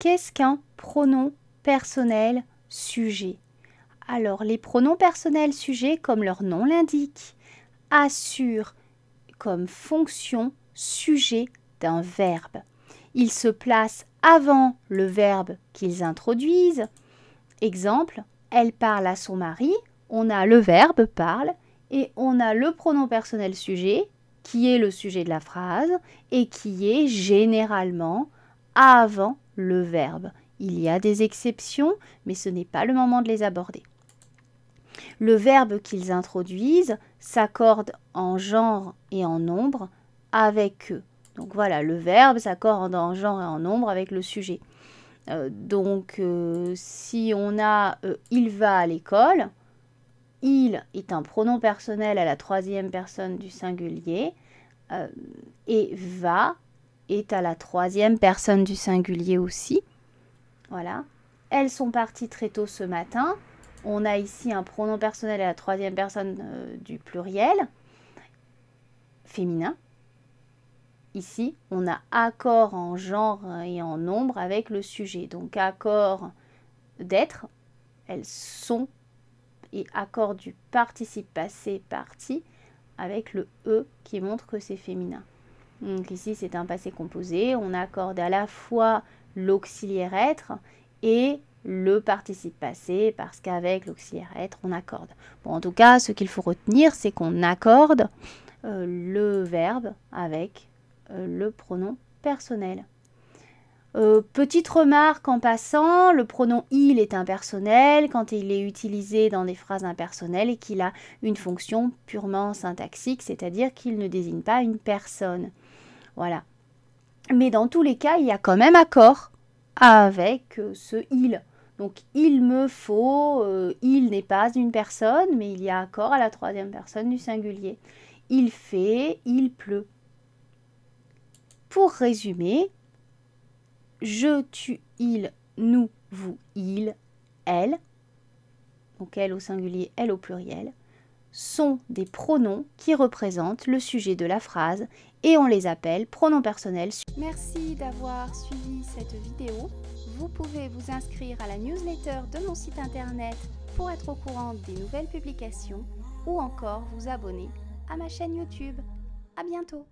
Qu'est-ce qu'un pronom personnel sujet Alors les pronoms personnels sujets, comme leur nom l'indique, assurent comme fonction sujet d'un verbe. Ils se placent avant le verbe qu'ils introduisent. Exemple, elle parle à son mari, on a le verbe parle et on a le pronom personnel sujet qui est le sujet de la phrase et qui est généralement avant le verbe. Il y a des exceptions, mais ce n'est pas le moment de les aborder. Le verbe qu'ils introduisent s'accorde en genre et en nombre avec eux. Donc voilà, le verbe s'accorde en genre et en nombre avec le sujet. Euh, donc euh, si on a euh, il va à l'école, il est un pronom personnel à la troisième personne du singulier et va est à la troisième personne du singulier aussi. Voilà. Elles sont parties très tôt ce matin. On a ici un pronom personnel à la troisième personne euh, du pluriel féminin. Ici, on a accord en genre et en nombre avec le sujet. Donc accord d'être, elles sont, et accord du participe passé parti avec le e qui montre que c'est féminin. Donc ici, c'est un passé composé. On accorde à la fois l'auxiliaire être et le participe passé parce qu'avec l'auxiliaire être, on accorde. Bon, en tout cas, ce qu'il faut retenir, c'est qu'on accorde euh, le verbe avec euh, le pronom personnel. Euh, petite remarque en passant, le pronom il est impersonnel quand il est utilisé dans des phrases impersonnelles et qu'il a une fonction purement syntaxique, c'est-à-dire qu'il ne désigne pas une personne. Voilà. Mais dans tous les cas, il y a quand même accord avec euh, ce il. Donc il me faut, euh, il n'est pas une personne, mais il y a accord à la troisième personne du singulier. Il fait, il pleut. Pour résumer, je, tu, il, nous, vous, il, elle. Donc elle au singulier, elle au pluriel sont des pronoms qui représentent le sujet de la phrase et on les appelle pronoms personnels. Merci d'avoir suivi cette vidéo. Vous pouvez vous inscrire à la newsletter de mon site internet pour être au courant des nouvelles publications ou encore vous abonner à ma chaîne YouTube. A bientôt